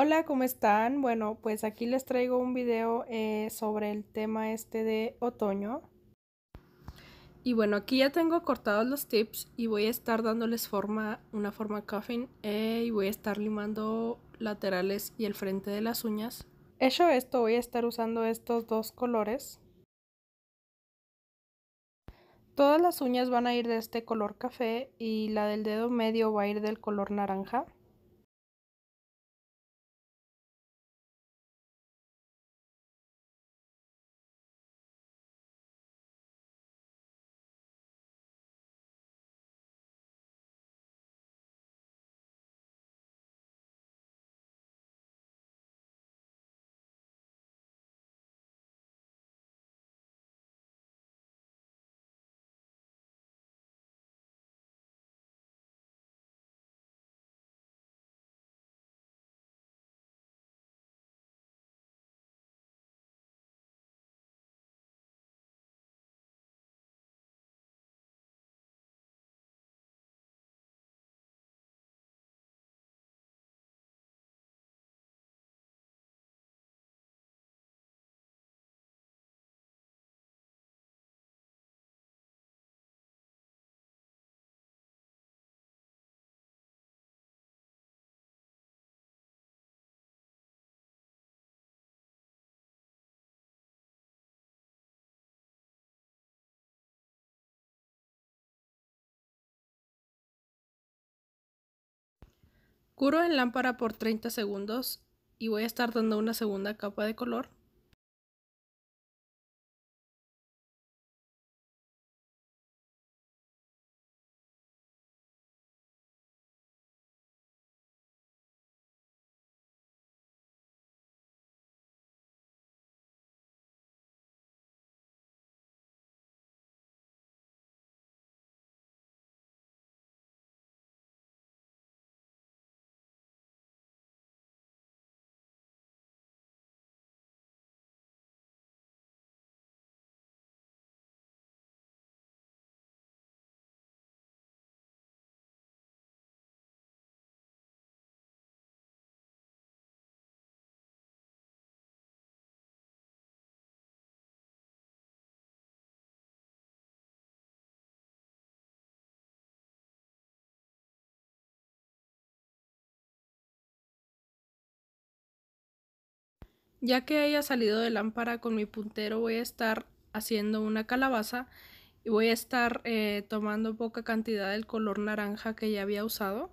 Hola, ¿cómo están? Bueno, pues aquí les traigo un video eh, sobre el tema este de otoño. Y bueno, aquí ya tengo cortados los tips y voy a estar dándoles forma, una forma coffin eh, y voy a estar limando laterales y el frente de las uñas. Hecho esto, voy a estar usando estos dos colores. Todas las uñas van a ir de este color café y la del dedo medio va a ir del color naranja. Curo en lámpara por 30 segundos y voy a estar dando una segunda capa de color Ya que haya salido de lámpara con mi puntero voy a estar haciendo una calabaza y voy a estar eh, tomando poca cantidad del color naranja que ya había usado.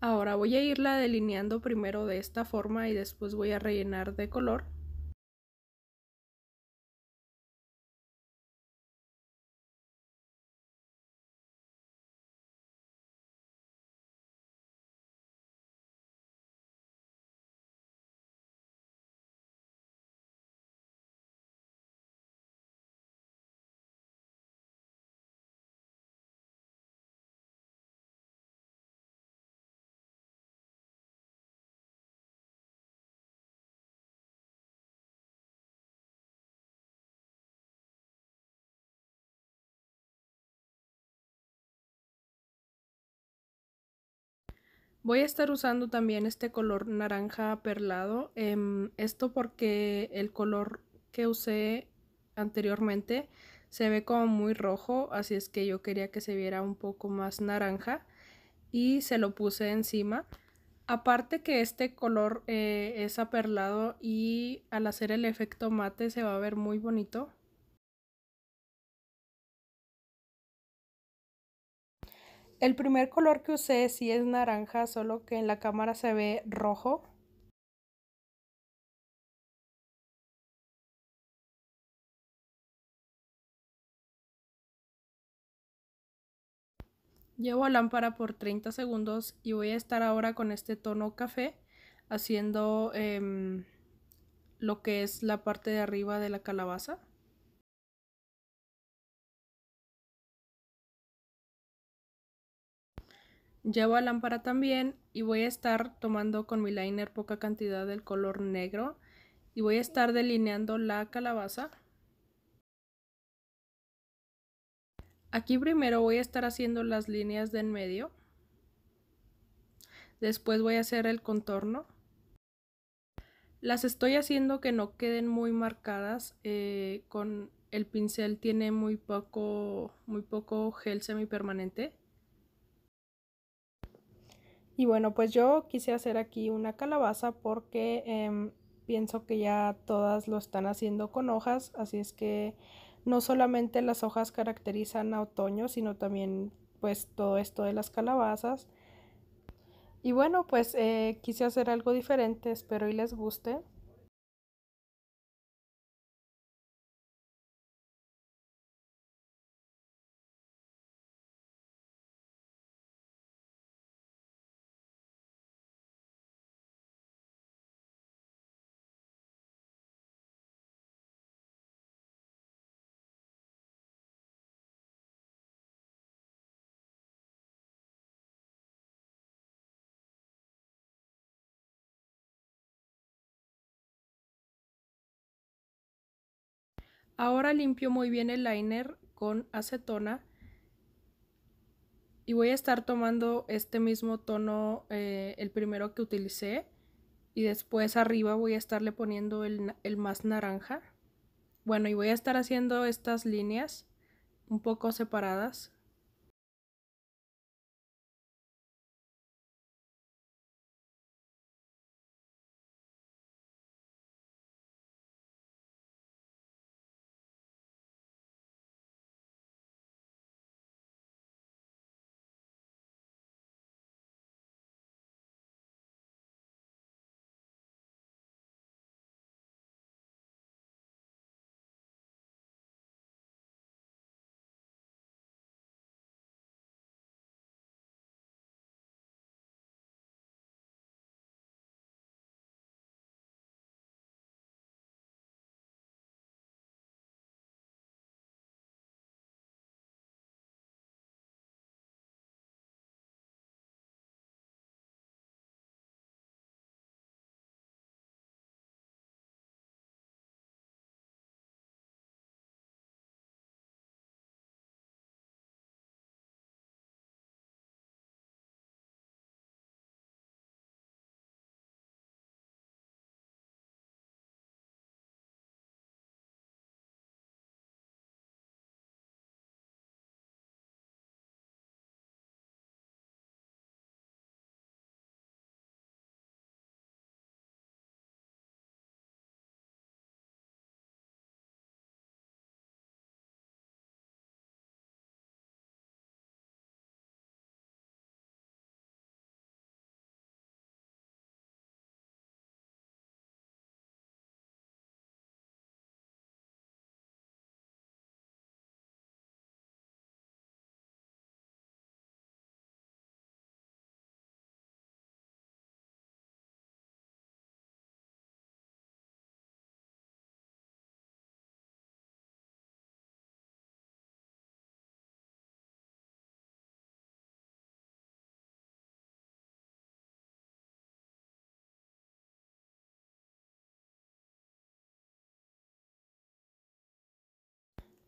Ahora voy a irla delineando primero de esta forma y después voy a rellenar de color. Voy a estar usando también este color naranja perlado. Em, esto porque el color que usé anteriormente se ve como muy rojo, así es que yo quería que se viera un poco más naranja y se lo puse encima. Aparte que este color eh, es aperlado y al hacer el efecto mate se va a ver muy bonito. El primer color que usé sí es naranja, solo que en la cámara se ve rojo. Llevo lámpara por 30 segundos y voy a estar ahora con este tono café haciendo em, lo que es la parte de arriba de la calabaza. Llevo a lámpara también y voy a estar tomando con mi liner poca cantidad del color negro y voy a estar delineando la calabaza. Aquí primero voy a estar haciendo las líneas de en medio. Después voy a hacer el contorno. Las estoy haciendo que no queden muy marcadas. Eh, con el pincel tiene muy poco, muy poco gel semipermanente. Y bueno, pues yo quise hacer aquí una calabaza porque em, pienso que ya todas lo están haciendo con hojas, así es que no solamente las hojas caracterizan a otoño, sino también pues todo esto de las calabazas. Y bueno, pues eh, quise hacer algo diferente, espero y les guste. Ahora limpio muy bien el liner con acetona y voy a estar tomando este mismo tono, eh, el primero que utilicé, y después arriba voy a estarle poniendo el más naranja. Bueno, y voy a estar haciendo estas líneas un poco separadas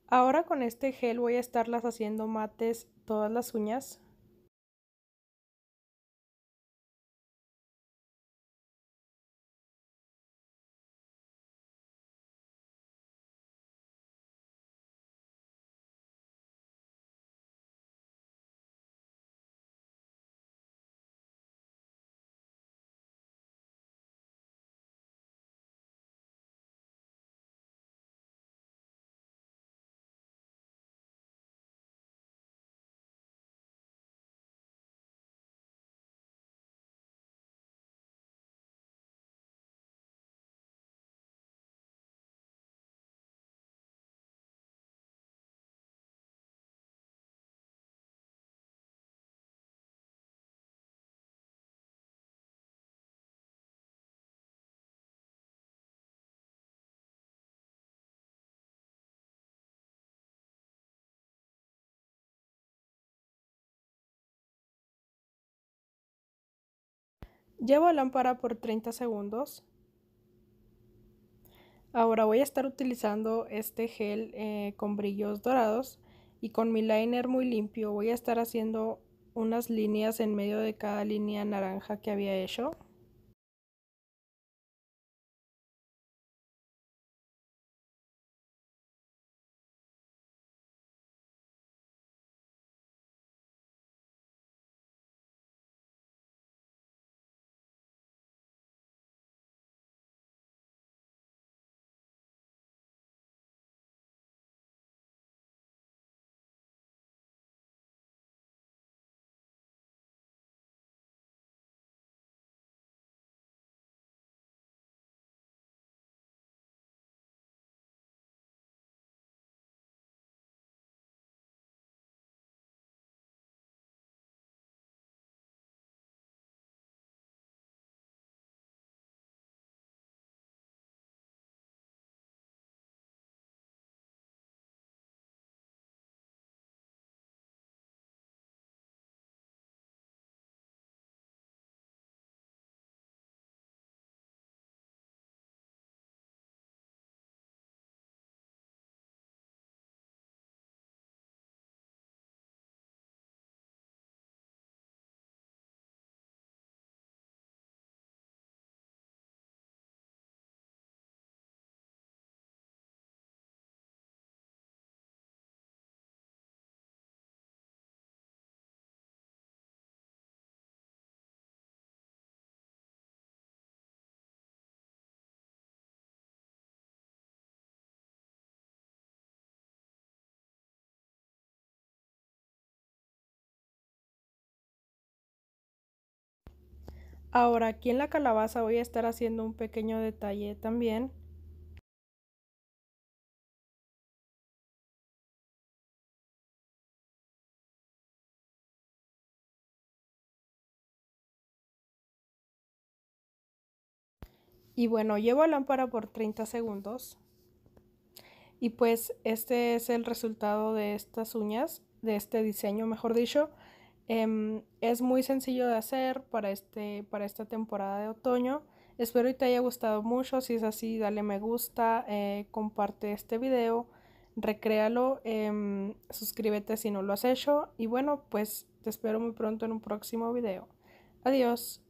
Ahora con este gel voy a estarlas haciendo mates todas las uñas Llevo lámpara por 30 segundos. Ahora voy a estar utilizando este gel eh, con brillos dorados y con mi liner muy limpio voy a estar haciendo unas líneas en medio de cada línea naranja que había hecho. Ahora aquí en la calabaza voy a estar haciendo un pequeño detalle también. Y bueno, llevo la lámpara por 30 segundos. Y pues este es el resultado de estas uñas, de este diseño, mejor dicho. Em, es muy sencillo de hacer para, este, para esta temporada de otoño. Espero que te haya gustado mucho. Si es así, dale me gusta, eh, comparte este video, recréalo, em, suscríbete si no lo has hecho. Y bueno, pues te espero muy pronto en un próximo video. Adiós.